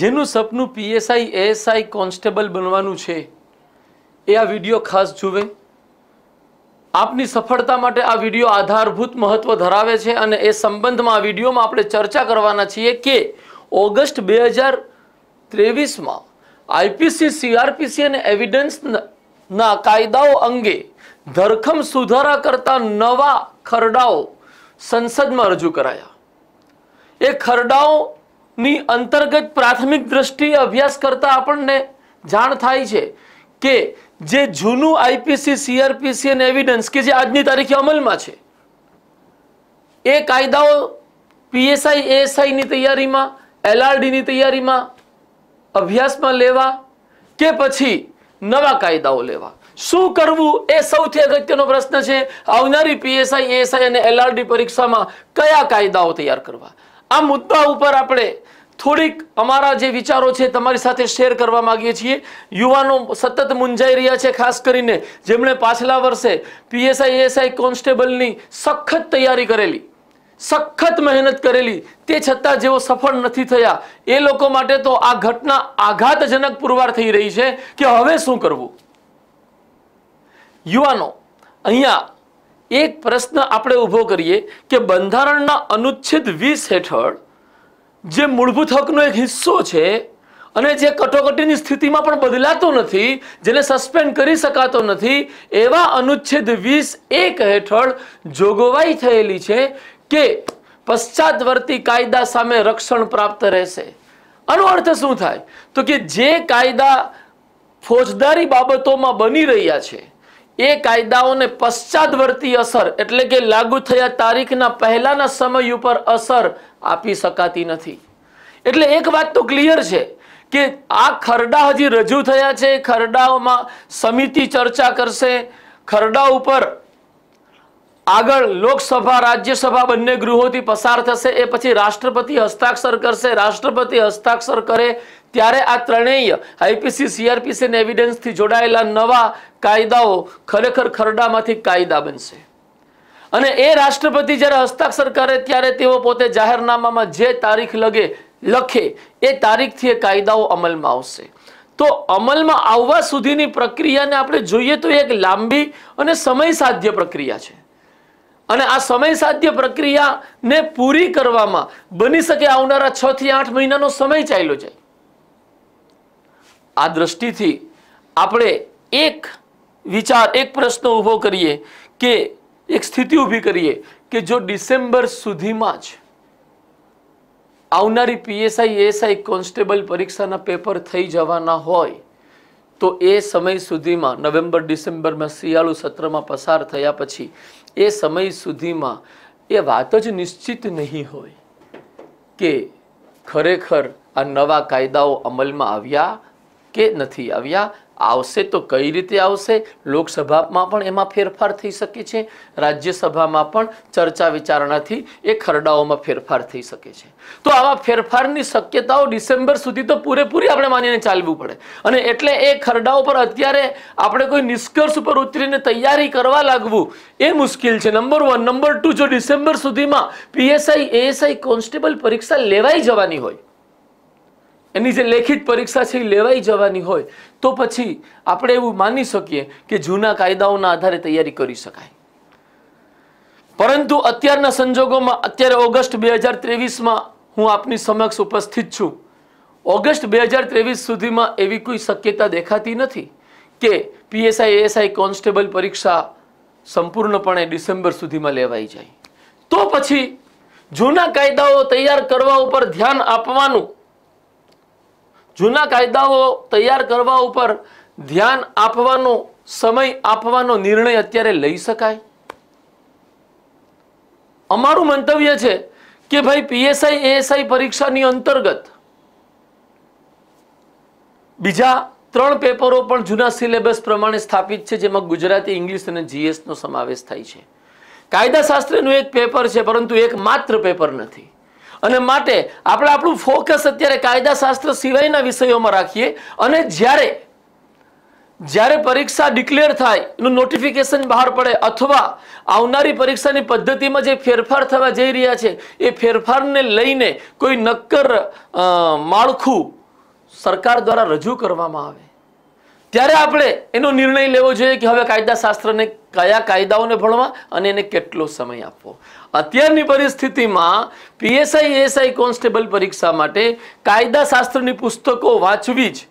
જેનું સપનું PSI ASI constable બનવાનું છે એ આ વિડીયો ખાસ જુએ આપની સફળતા માટે આ વિડીયો આધારભૂત મહત્વ ધરાવે છે અને એ સંબંધમાં આ વિડીયોમાં આપણે ચર્ચા કરવાના છીએ કે ઓગસ્ટ બે હજાર ત્રેવીસમાં આઈપીસી સીઆરપીસી અને એવિડન્સના કાયદાઓ અંગે ધરખમ સુધારા કરતા નવા ખરડાઓ સંસદમાં રજૂ કરાયા એ ખરડાઓ ની અંતર્ગત પ્રાથમિક દ્રષ્ટિએ અભ્યાસ કરતાં આપણને જાણ થાય છે કે જે જૂનું આઈપીસી સીઆરપીસી અને એવિડન્સ કે જે આજની તારીખે અમલમાં છે એ કાયદાઓ પીએસઆઈ એએસઆઈની તૈયારીમાં એલઆરડીની તૈયારીમાં અભ્યાસમાં લેવા કે પછી નવા કાયદાઓ લેવા શું કરવું એ સૌથી અગત્યનો પ્રશ્ન છે આવનારી પીએસઆઈ એએસઆઈ અને એલઆરડી પરીક્ષામાં કયા કાયદાઓ તૈયાર કરવા આ મુદ્દા ઉપર આપણે થોડીક અમારા જે વિચારો છે તમારી સાથે શેર કરવા માગીએ છીએ યુવાનો સતત મુંજાઈ રહ્યા છે ખાસ કરીને જેમણે પાછલા વર્ષે પીએસઆઈ એએસઆઈ કોન્સ્ટેબલની સખત તૈયારી કરેલી સખત મહેનત કરેલી તે છતાં જેઓ સફળ નથી થયા એ લોકો માટે તો આ ઘટના આઘાતજનક પુરવાર થઈ રહી છે કે હવે શું કરવું યુવાનો અહીંયા એક પ્રશ્ન આપણે ઊભો કરીએ કે બંધારણના અનુચ્છેદ વીસ હેઠળ જે મૂળભૂત હકનો એક હિસ્સો છે અને જે કટોકટીની સ્થિતિમાં પણ બદલાતો નથી જેને સસ્પેન્ડ કરી શકાતો નથી એવા અનુચ્છેદ વીસ એક હેઠળ જોગવાઈ થયેલી છે કે પશ્ચાદવર્તી કાયદા સામે રક્ષણ પ્રાપ્ત રહેશે આનો અર્થ શું થાય તો કે જે કાયદા ફોજદારી બાબતોમાં બની રહ્યા છે એ કાયદાઓને પશ્ચાદવર્તી અસર એટલે કે લાગુ થયા તારીખના પહેલાના સમય ઉપર અસર આપી શકાતી નથી એટલે એક વાત તો ક્લિયર છે કે આ ખરડા હજી રજૂ થયા છે ખરડાઓમાં સમિતિ ચર્ચા કરશે ખરડા ઉપર આગળ લોકસભા રાજ્યસભા બંને ગૃહોથી પસાર થશે એ પછી રાષ્ટ્રપતિ હસ્તાક્ષર કરશે રાષ્ટ્રપતિ હસ્તાક્ષર કરે ત્યારે આ ત્રણેય આઈપીસી સીઆરપીસી અને એવિડન્સથી જોડાયેલા નવા કાયદાઓ ખરેખર ખરડામાંથી કાયદા બનશે અને એ રાષ્ટ્રપતિ જ્યારે હસ્તાક્ષર કરે ત્યારે તેઓ પોતે જાહેરનામામાં જે તારીખ લગે લખે એ તારીખથી એ કાયદાઓ અમલમાં આવશે તો અમલમાં આવવા સુધીની પ્રક્રિયાને આપણે જોઈએ તો એક લાંબી અને સમય સાધ્ય પ્રક્રિયા છે અને આ સમય સાધ્ય પ્રક્રિયાને પૂરી કરવામાં બની શકે આવનારા છ થી આઠ મહિનાનો સમય ચાલ્યો છે આ દ્રષ્ટિથી આપણે એક વિચાર એક પ્રશ્ન ઊભો કરીએ કે એક સ્થિતિ ઊભી કરીએ કે જો ડિસેમ્બર સુધીમાં જ આવનારી પીએસઆઈ એએસઆઈ કોન્સ્ટેબલ પરીક્ષાના પેપર થઈ જવાના હોય તો એ સમય સુધીમાં નવેમ્બર ડિસેમ્બરમાં શિયાળુ સત્રમાં પસાર થયા પછી એ સમય સુધીમાં એ વાત જ નિશ્ચિત નહીં હોય કે ખરેખર આ નવા કાયદાઓ અમલમાં આવ્યા કે નથી આવ્યા આવશે તો કઈ રીતે આવશે લોકસભામાં પણ એમાં ફેરફાર થઈ શકે છે રાજ્યસભામાં પણ ચર્ચા વિચારણાથી એ ખરડાઓમાં ફેરફાર થઈ શકે છે તો આવા ફેરફારની શક્યતાઓ ડિસેમ્બર સુધી તો પૂરેપૂરી આપણે માનીને ચાલવું પડે અને એટલે એ ખરડાઓ પર અત્યારે આપણે કોઈ નિષ્કર્ષ ઉપર ઉતરીને તૈયારી કરવા લાગવું એ મુશ્કેલ છે નંબર વન નંબર ટુ જો ડિસેમ્બર સુધીમાં પીએસઆઈ એએસઆઈ કોન્સ્ટેબલ પરીક્ષા લેવાઈ જવાની હોય એની જે લેખિત પરીક્ષા છે એ લેવાઈ જવાની હોય તો પછી આપણે એવું માની શકીએ કે જૂના કાયદાઓના આધારે તૈયારી કરી શકાય પરંતુ અત્યારના સંજોગોમાં અત્યારે ઓગસ્ટ બે હજાર ત્રેવીસમાં હું આપની સમક્ષ ઉપસ્થિત છું ઓગસ્ટ બે હજાર ત્રેવીસ સુધીમાં એવી કોઈ શક્યતા દેખાતી નથી કે પીએસઆઈ એએસઆઈ કોન્સ્ટેબલ પરીક્ષા સંપૂર્ણપણે ડિસેમ્બર સુધીમાં લેવાઈ જાય તો પછી જૂના કાયદાઓ તૈયાર કરવા ઉપર ધ્યાન આપવાનું જૂના કાયદાઓ તૈયાર કરવા ઉપર ધ્યાન આપવાનો સમય આપવાનો નિર્ણય અત્યારે લઈ શકાય અમારું મંતવ્ય છે કે ભાઈ પીએસઆઈ એએસઆઈ પરીક્ષાની અંતર્ગત બીજા ત્રણ પેપરો પણ જૂના સિલેબસ પ્રમાણે સ્થાપિત છે જેમાં ગુજરાતી ઇંગ્લિશ અને જીએસનો સમાવેશ થાય છે કાયદાશાસ્ત્રનું એક પેપર છે પરંતુ એક માત્ર પેપર નથી અને માટે આપણે આપણું ફોકસ અત્યારે કાયદાશાસ્ત્ર સિવાયના વિષયોમાં રાખીએ અને જ્યારે જ્યારે પરીક્ષા ડિક્લેર થાય એનું નોટિફિકેશન બહાર પડે અથવા આવનારી પરીક્ષાની પદ્ધતિમાં જે ફેરફાર થવા જઈ રહ્યા છે એ ફેરફારને લઈને કોઈ નક્કર માળખું સરકાર દ્વારા રજૂ કરવામાં આવે ત્યારે આપણે એનો નિર્ણય લેવો જોઈએ કે હવે કાયદાશાસ્ત્રને કયા કાયદાઓને ભણવા અને એને કેટલો સમય આપવો અત્યારની પરિસ્થિતિમાં પીએસઆઈ એએસઆઈ કોન્સ્ટેબલ પરીક્ષા માટે કાયદાશાસ્ત્રની પુસ્તકો વાંચવી જ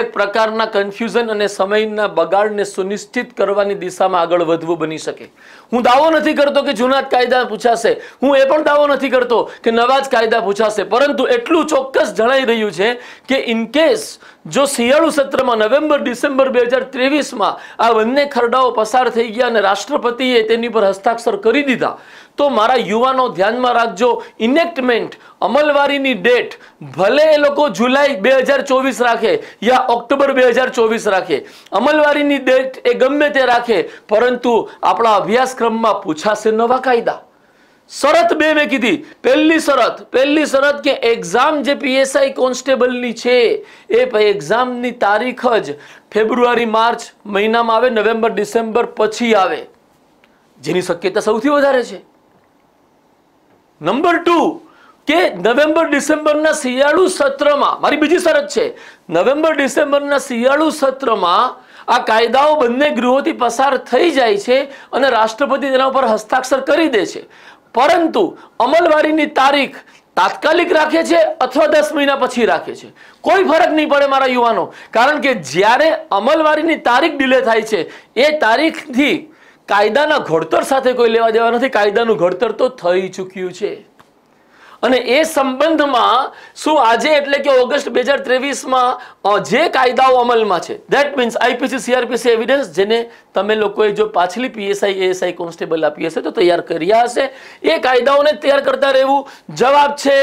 એક પ્રકારના કન્ફ્યુઝન અને સમયના બગાડને સુનિશ્ચિત કરવાની દિશામાં આગળ વધવું બની શકે હું દાવો નથી કરતો કે જૂના કાયદા પૂછાશે હું એ પણ દાવો નથી કરતો કે નવા જ કાયદા પૂછાશે પરંતુ એટલું ચોક્કસ જણાઈ રહ્યું છે કે ઇનકેસ જો શિયાળુ સત્રમાં નવેમ્બર ડિસેમ્બર બે હજાર ત્રેવીસમાં આ બંને ખરડાઓ પસાર થઈ ગયા અને રાષ્ટ્રપતિએ તેની પર હસ્તાક્ષર કરી દીધા તો મારા યુવાનો ધ્યાનમાં રાખજો ઇનેક્ટમેન્ટ અમલવારીની ડેટ ભલે એ લોકો જુલાઈ બે હજાર ચોવીસ રાખે યા ઓક્ટોબર બે હજાર ચોવીસ રાખે અમલવારીની ડેટ એ ગમે તે રાખે પરંતુ આપણા અભ્યાસ ક્રમમાં પૂછાશે નવા કાયદા શરત બે મેં કીધી પહેલી શરત પહેલી શરત કે એક્ઝામ જે પીએસઆઈ કોન્સ્ટેબલની છે એ એક્ઝામની તારીખ જ ફેબ્રુઆરી માર્ચ મહિનામાં આવે નવેમ્બર ડિસેમ્બર પછી આવે જેની શક્યતા સૌથી વધારે છે નંબર ટુ કે નવેમ્બર ડિસેમ્બરના શિયાળુ સત્રમાં મારી બીજી શરત છે નવેમ્બર ડિસેમ્બરના શિયાળુ સત્રમાં આ કાયદાઓ બંને ગૃહોથી પસાર થઈ જાય છે અને રાષ્ટ્રપતિ તેના ઉપર હસ્તાક્ષર કરી દે છે પરંતુ અમલવારીની તારીખ તાત્કાલિક રાખે છે અથવા દસ મહિના પછી રાખે છે કોઈ ફરક નહીં પડે મારા યુવાનો કારણ કે જ્યારે અમલવારીની તારીખ ડિલે થાય છે એ તારીખથી કાયદાના ઘડતર સાથે કોઈ લેવા દેવા નથી કાયદાનું ઘડતર તો થઈ ચૂક્યું છે અને એ સંબંધમાં શું આજે એટલે કે ઓગસ્ટ બે હજાર ત્રેવીસમાં જે કાયદાઓ અમલમાં છે that means IPC CrPC evidence જેને તમે લોકોએ જો પાછલી પીએસઆઈ એએસઆઈ કોન્સ્ટેબલ આપી હશે તો તૈયાર કર્યા હશે એ કાયદાઓને તૈયાર કરતા રહેવું જવાબ છે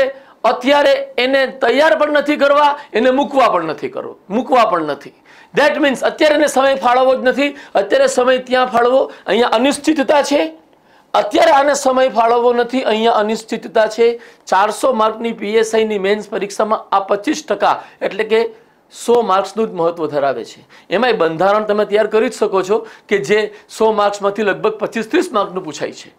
અત્યારે એને તૈયાર પણ નથી કરવા એને મૂકવા પણ નથી કરવો મૂકવા પણ નથી દેટ મીન્સ અત્યારે એને સમય ફાળવવો જ નથી અત્યારે સમય ત્યાં ફાળવો અહીંયા અનિશ્ચિતતા છે અત્યારે આને સમય ફાળવવો નથી અહીંયા અનિશ્ચિતતા છે ચારસો માર્કની પીએસઆઈની મેન્સ પરીક્ષામાં આ પચીસ ટકા એટલે કે સો માર્ક્સનું જ મહત્વ ધરાવે છે એમાંય બંધારણ તમે તૈયાર કરી જ શકો છો કે જે સો માર્ક્સમાંથી લગભગ પચીસ ત્રીસ માર્કનું પૂછાય છે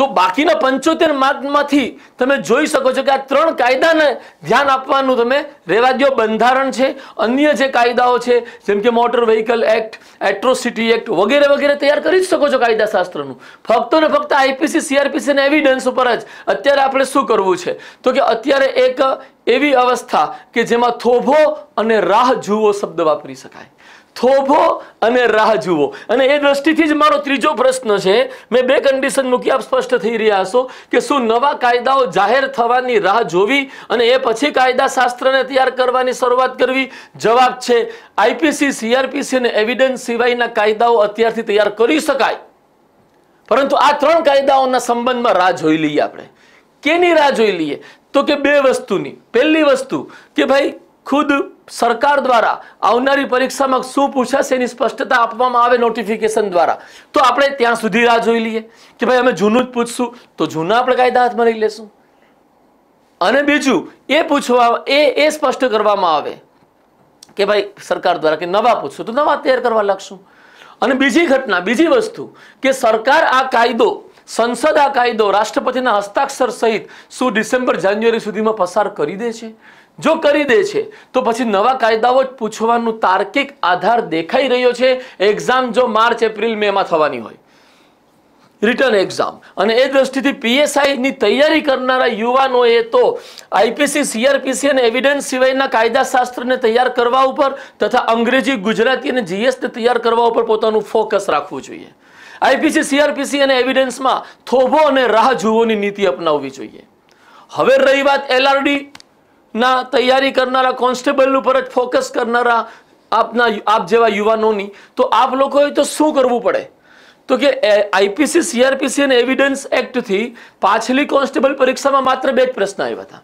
તો બાકીના પંચોતેર માર્ગમાંથી તમે જોઈ શકો છો કે આ ત્રણ કાયદાને ધ્યાન આપવાનું તમે રહેવા રેવાદ્યો બંધારણ છે અન્ય જે કાયદાઓ છે જેમ કે motor vehicle act atrocity act વગેરે વગેરે તૈયાર કરી જ શકો છો કાયદાશાસ્ત્રનું ફક્ત ને ફક્ત આઈપીસી સીઆરપીસી અને એવિડન્સ ઉપર જ અત્યારે આપણે શું કરવું છે તો કે અત્યારે એક એવી અવસ્થા કે જેમાં થોભો અને રાહ જુઓ શબ્દ વાપરી શકાય થોભો અને રાહ જુઓ અને એ દ્રષ્ટિથી જ મારો ત્રીજો પ્રશ્ન છે મેં બે કન્ડિશન મૂકી આપ સ્પષ્ટ થઈ રહ્યા છો કે શું નવા કાયદાઓ જાહેર થવાની રાહ જોવી અને એ પછી કાયદા શાસ્ત્રને તૈયાર કરવાની શરૂઆત કરવી જવાબ છે આઈપીસી સીઆરપીસી અને એવિડન્સ સિવાયના કાયદાઓ અત્યારથી તૈયાર કરી શકાય પરંતુ આ ત્રણ કાયદાઓના સંબંધમાં રાહ જોઈ લઈએ આપણે કેની રાહ જોઈ લઈએ તો કે બે વસ્તુની પહેલી વસ્તુ કે ભાઈ ખુદ સરકાર દ્વારા આવનારી પરીક્ષામાં શું પૂછાશે એની સ્પષ્ટતા આપવામાં આવે નોટિફિકેશન દ્વારા તો આપણે ત્યાં સુધી રાહ જોઈ લઈએ કે ભાઈ અમે જૂનું જ પૂછશું તો જૂના આપણે કાયદા હાથમાં લઈ લેશું અને બીજું એ પૂછવા એ એ સ્પષ્ટ કરવામાં આવે કે ભાઈ સરકાર દ્વારા કે નવા પૂછશું તો નવા તૈયાર કરવા લાગશું અને બીજી ઘટના બીજી વસ્તુ કે સરકાર આ કાયદો સંસદ આ કાયદો રાષ્ટ્રપતિના હસ્તાક્ષર સહિત શું ડિસેમ્બર જાન્યુઆરી સુધીમાં પસાર કરી દે છે જો કરી દે છે તો પછી નવા કાયદાઓ જ પૂછવાનું તાર્કિક આધાર દેખાઈ રહ્યો છે એક્ઝામ જો માર્ચ એપ્રિલ મેમાં થવાની હોય રિટર્ન એક્ઝામ અને એ દ્રષ્ટિથી પીએસઆઈની તૈયારી કરનારા યુવાનોએ તો આઈપીસી સીઆરપીસી અને એવિડન્સ સિવાયના કાયદાશાસ્ત્રને તૈયાર કરવા ઉપર તથા અંગ્રેજી ગુજરાતી અને જીએસને તૈયાર કરવા ઉપર પોતાનું ફોકસ રાખવું જોઈએ આઈપીસી સીઆરપીસી અને એવિડન્સમાં થોભો અને રાહ જુઓની નીતિ અપનાવવી જોઈએ હવે રહી વાત એલઆરડી ના તૈયારી કરનારા કોન્સ્ટેબલ ઉપર જ ફોકસ કરનારા આપના આપ જેવા યુવાનોની તો આપ લોકોએ તો શું કરવું પડે તો કે આઈપીસી સીઆરપીસી અને એવિડન્સ એક્ટથી પાછલી કોન્સ્ટેબલ પરીક્ષામાં માત્ર બે જ પ્રશ્ન આવ્યા હતા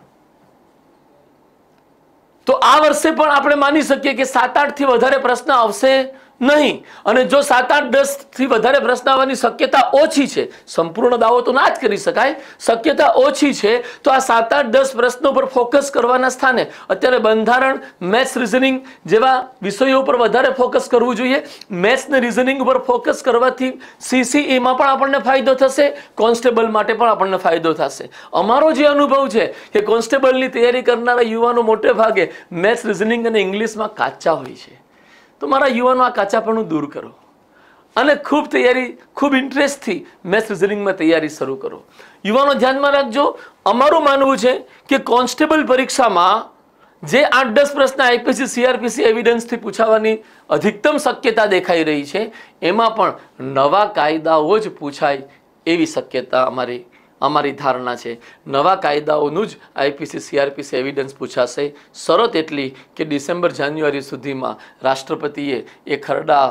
તો આ વર્ષે પણ આપણે માની શકીએ કે સાત આઠથી વધારે પ્રશ્ન આવશે નહીં અને જો સાત આઠ દસ થી વધારે પ્રશ્ન આવવાની શક્યતા ઓછી છે સંપૂર્ણ દાવો તો ના જ કરી શકાય શક્યતા ઓછી છે તો આ સાત આઠ દસ પ્રશ્નો પર ફોકસ કરવાના સ્થાને અત્યારે બંધારણ મેથ્સ રિઝનિંગ જેવા વિષયો ઉપર વધારે ફોકસ કરવું જોઈએ મેથ્સ રિઝનિંગ ઉપર ફોકસ કરવાથી સીસીઈમાં પણ આપણને ફાયદો થશે કોન્સ્ટેબલ માટે પણ આપણને ફાયદો થશે અમારો જે અનુભવ છે કે કોન્સ્ટેબલની તૈયારી કરનારા યુવાનો મોટે ભાગે મેથ્સ રિઝનિંગ અને ઇંગ્લિશમાં કાચા હોય છે તો મારા યુવાનો આ કાચાપણું દૂર કરો અને ખૂબ તૈયારી ખૂબ ઇન્ટરેસ્ટથી મેથ્સ રિઝનિંગમાં તૈયારી શરૂ કરો યુવાનો ધ્યાનમાં રાખજો અમારું માનવું છે કે કોન્સ્ટેબલ પરીક્ષામાં જે આઠ દસ પ્રશ્ન આઈપીસી સીઆરપીસી એવિડન્સથી પૂછાવાની અધિકતમ શક્યતા દેખાઈ રહી છે એમાં પણ નવા કાયદાઓ જ પૂછાય એવી શક્યતા અમારી અમારી ધારણા છે નવા કાયદાઓનું જ આઈપીસી સીઆરપીસી એવિડન્સ પૂછાશે શરત એટલી કે ડિસેમ્બર જાન્યુઆરી સુધીમાં રાષ્ટ્રપતિએ એ ખરડા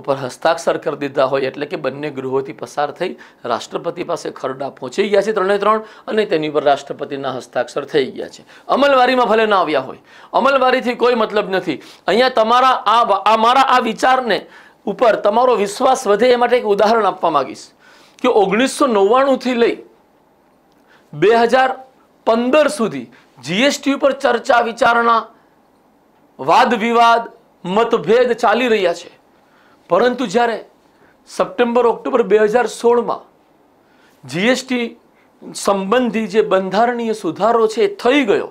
ઉપર હસ્તાક્ષર કરી દીધા હોય એટલે કે બંને ગૃહોથી પસાર થઈ રાષ્ટ્રપતિ પાસે ખરડા પહોંચી ગયા છે ત્રણે ત્રણ અને તેની ઉપર રાષ્ટ્રપતિના હસ્તાક્ષર થઈ ગયા છે અમલવારીમાં ભલે ના આવ્યા હોય અમલવારીથી કોઈ મતલબ નથી અહીંયા તમારા આ મારા આ વિચારને ઉપર તમારો વિશ્વાસ વધે એ માટે એક ઉદાહરણ આપવા માગીશ કે ઓગણીસો નવ્વાણુંથી લઈ બે હજાર પંદર સુધી જીએસટી ઉપર ચર્ચા વિચારણા વાદ વિવાદ મતભેદ ચાલી રહ્યા છે પરંતુ જ્યારે સપ્ટેમ્બર ઓક્ટોબર બે હજાર સોળમાં જીએસટી સંબંધી જે બંધારણીય સુધારો છે એ થઈ ગયો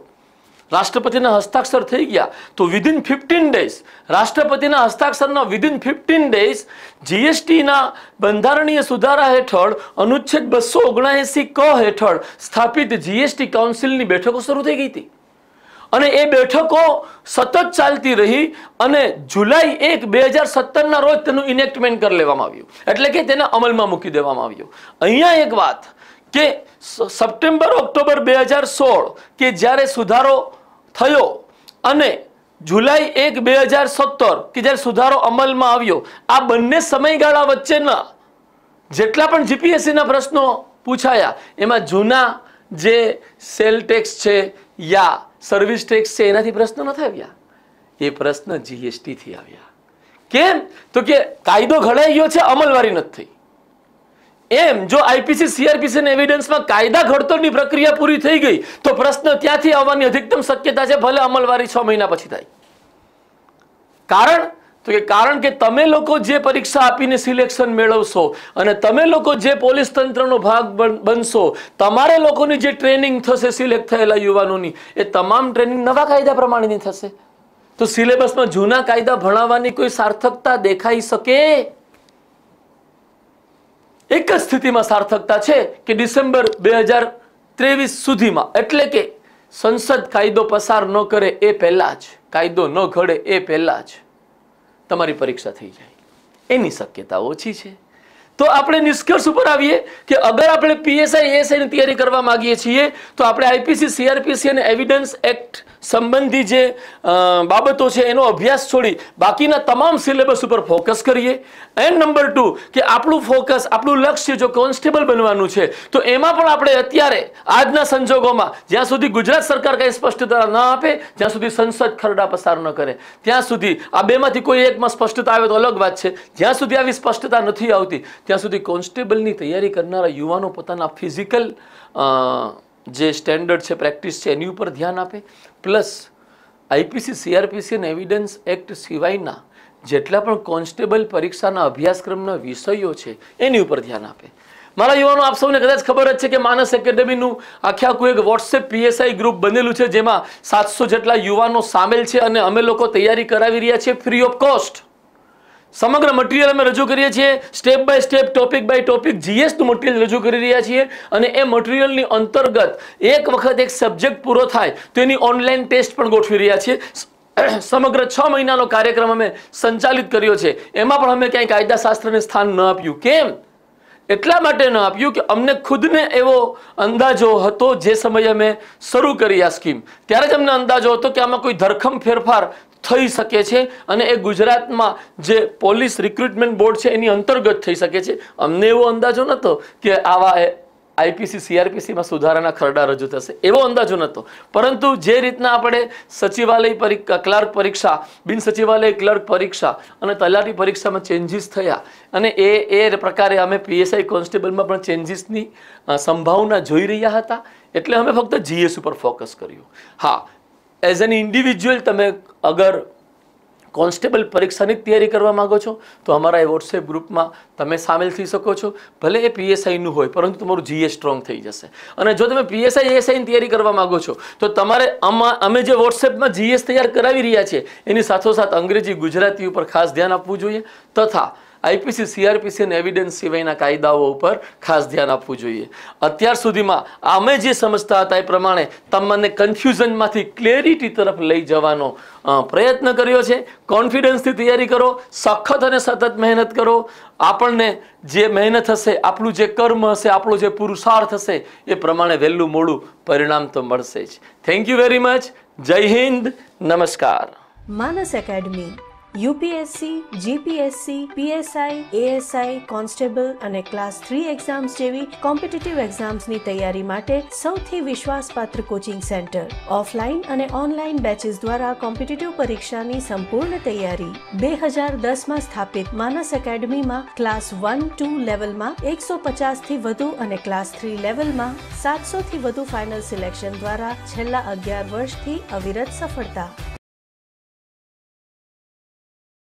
રાષ્ટ્રપતિના હસ્તાક્ષર થઈ ગયા તો વિધિન ફિફ્ટીન ડેઝ રાષ્ટ્રપતિના હસ્તાક્ષરના વિધિન ફિફ્ટીન ડેઝ જીએસટીના બંધારણીય સુધારા હેઠળ અનુચ્છેદ બસો ઓગણએંસી ક હેઠળ સ્થાપિત જીએસટી કાઉન્સિલની બેઠકો શરૂ થઈ ગઈ હતી અને એ બેઠકો સતત ચાલતી રહી અને જુલાઈ એક બે હજાર સત્તરના રોજ તેનું ઇનેક્ટમેન્ટ કરી લેવામાં આવ્યું એટલે કે તેને અમલમાં મૂકી દેવામાં આવ્યું અહીંયા એક વાત કે સપ્ટેમ્બર ઓક્ટોબર બે હજાર સોળ કે જ્યારે સુધારો થયો અને જુલાઈ એક બે હજાર સત્તર કે જ્યારે સુધારો અમલમાં આવ્યો આ બંને સમયગાળા વચ્ચેના જેટલા પણ જીપીએસસીના પ્રશ્નો પૂછાયા એમાં જૂના જે સેલ ટેક્સ છે યા સર્વિસ ટેક્સ છે એનાથી પ્રશ્નો નથી આવ્યા એ પ્રશ્ન જીએસટીથી આવ્યા કેમ તો કે કાયદો ઘડાઈ ગયો છે અમલવારી નથી થઈ એમ જો આઈપીસી સીઆરપીસી ના એવિડન્સમાં કાયદા ઘડતરની પ્રક્રિયા પૂરી થઈ ગઈ તો પ્રશ્ન ત્યાંથી આવવાની અધિકતમ શક્યતા છે ભલે અમલવારી છ મહિના પછી થાય કારણ તો કે કારણ કે તમે લોકો જે પરીક્ષા આપીને સિલેક્શન મેળવશો અને તમે લોકો જે પોલીસ તંત્રનો ભાગ બનશો તમારે લોકોની જે ટ્રેનિંગ થશે સિલેક્ટ થયેલા યુવાનોની એ તમામ ટ્રેનિંગ નવા કાયદા પ્રમાણેની થશે તો સિલેબસમાં જૂના કાયદા ભણાવવાની કોઈ સાર્થકતા દેખાઈ શકે એક જ સ્થિતિમાં સાર્થકતા છે કે ડિસેમ્બર બે હજાર ત્રેવીસ સુધીમાં એટલે કે સંસદ કાયદો પસાર ન કરે એ પહેલાં જ કાયદો ન ઘડે એ પહેલાં જ તમારી પરીક્ષા થઈ જાય એની શક્યતા ઓછી છે તો આપણે નિષ્કર્ષ ઉપર આવીએ કે અગર આપણે પીએસઆઈ એએસઆઈની તૈયારી કરવા માગીએ છીએ તો આપણે આઈપીસી સીઆરપીસી અને એવિડન્સ એક્ટ સંબંધી જે બાબતો છે એનો અભ્યાસ છોડી બાકીના તમામ સિલેબસ ઉપર ફોકસ કરીએ એન્ડ નંબર ટુ કે આપણું ફોકસ આપણું લક્ષ્ય જો કોન્સ્ટેબલ બનવાનું છે તો એમાં પણ આપણે અત્યારે આજના સંજોગોમાં જ્યાં સુધી ગુજરાત સરકાર કંઈ સ્પષ્ટતા ન આપે જ્યાં સુધી સંસદ ખરડા પસાર ન કરે ત્યાં સુધી આ બેમાંથી કોઈ એકમાં સ્પષ્ટતા આવે તો અલગ વાત છે જ્યાં સુધી આવી સ્પષ્ટતા નથી આવતી ત્યાં સુધી કોન્સ્ટેબલની તૈયારી કરનારા યુવાનો પોતાના ફિઝિકલ જે સ્ટેન્ડર્ડ છે પ્રેક્ટિસ છે એની ઉપર ધ્યાન આપે પ્લસ આઈપીસી સીઆરપીસી અને એવિડન્સ એક્ટ સિવાયના જેટલા પણ કોન્સ્ટેબલ પરીક્ષાના અભ્યાસક્રમના વિષયો છે એની ઉપર ધ્યાન આપે મારા યુવાનો આપ સૌને કદાચ ખબર જ છે કે માનસ એકેડેમીનું આખે આખું એક વોટ્સએપ પીએસઆઈ ગ્રુપ બનેલું છે જેમાં સાતસો જેટલા યુવાનો સામેલ છે અને અમે લોકો તૈયારી કરાવી રહ્યા છીએ ફ્રી ઓફ કોસ્ટ સમગ્ર મટીરિયલ અમે રજૂ કરીએ છીએ step by step topic by topic જીએસનું મટીરિયલ રજૂ કરી રહ્યા છીએ અને એ મટીરિયલની અંતર્ગત એક વખત એક સબ્જેક્ટ પૂરો થાય તો એની ઓનલાઈન ટેસ્ટ પણ ગોઠવી રહ્યા છીએ સમગ્ર છ મહિનાનો કાર્યક્રમ અમે સંચાલિત કર્યો છે એમાં પણ અમે ક્યાંય કાયદાશાસ્ત્રને સ્થાન ન આપ્યું કેમ એટલા માટે ન આપ્યું કે અમને ખુદને એવો અંદાજો હતો જે સમયે અમે શરૂ કરી આ સ્કીમ ત્યારે જ અમને અંદાજો હતો કે આમાં કોઈ ધરખમ ફેરફાર થઈ શકે છે અને એ ગુજરાતમાં જે પોલીસ રિક્રુટમેન્ટ બોર્ડ છે એની અંતર્ગત થઈ શકે છે અમને એવો અંદાજો નહોતો કે આવા આઈપીસી સીઆરપીસીમાં સુધારાના ખરડા રજૂ થશે એવો અંદાજો નહોતો પરંતુ જે રીતના આપણે સચિવાલય પરીક્ષા ક્લાર્ક પરીક્ષા બિન સચિવાલય ક્લાર્ક પરીક્ષા અને તલાટી પરીક્ષામાં ચેન્જીસ થયા અને એ એ પ્રકારે અમે પીએસઆઈ કોન્સ્ટેબલમાં પણ ચેન્જીસની સંભાવના જોઈ રહ્યા હતા એટલે અમે ફક્ત જીએસ ઉપર ફોકસ કર્યું હા એઝ એન ઇન્ડિવિજ્યુઅલ તમે અગર કોન્સ્ટેબલ પરીક્ષાની તૈયારી કરવા માગો છો તો અમારા એ વોટ્સએપ ગ્રુપમાં તમે સામેલ થઈ શકો છો ભલે એ પીએસઆઈનું હોય પરંતુ તમારું જીએ સ્ટ્રોંગ થઈ જશે અને જો તમે પીએસઆઈ એએસઆઈની તૈયારી કરવા માગો છો તો તમારે અમે જે વોટ્સએપમાં જીએસ તૈયાર કરાવી રહ્યા છીએ એની સાથોસાથ અંગ્રેજી ગુજરાતી ઉપર ખાસ ધ્યાન આપવું જોઈએ તથા આઈપીસી સીઆરપીસી અને એવિડન્સ સિવાયના કાયદાઓ ઉપર ખાસ ધ્યાન આપવું જોઈએ અત્યાર સુધીમાં અમે જે સમજતા હતા એ પ્રમાણે તમને કન્ફ્યુઝનમાંથી ક્લેરિટી તરફ લઈ જવાનો પ્રયત્ન કર્યો છે કોન્ફિડન્સથી તૈયારી કરો સખત અને સતત મહેનત કરો આપણને જે મહેનત હશે આપણું જે કર્મ હશે આપણું જે પુરુષાર્થ હશે એ પ્રમાણે વહેલું મોડું પરિણામ તો મળશે જ થેન્ક યુ વેરી મચ જય હિન્દ નમસ્કાર Manas academy UPSC GPSC PSI ASI constable અને ક્લાસ થ્રી એક્ઝામ્સ જેવી કોમ્પિટિટિવ એક્ઝામ્સની તૈયારી માટે સૌથી વિશ્વાસપાત્ર કોચિંગ સેન્ટર ઓફલાઈન અને ઓનલાઈન બેચીસ દ્વારા કોમ્પિટિટિવ પરીક્ષાની સંપૂર્ણ તૈયારી બે હજાર દસમાં સ્થાપિત માનસ એકેડમીમાં ક્લાસ વન ટુ લેવલમાં એકસો પચાસથી વધુ અને ક્લાસ થ્રી લેવલમાં સાતસોથી વધુ ફાઇનલ સિલેક્શન દ્વારા છેલ્લા અગિયાર વર્ષથી અવિરત સફળતા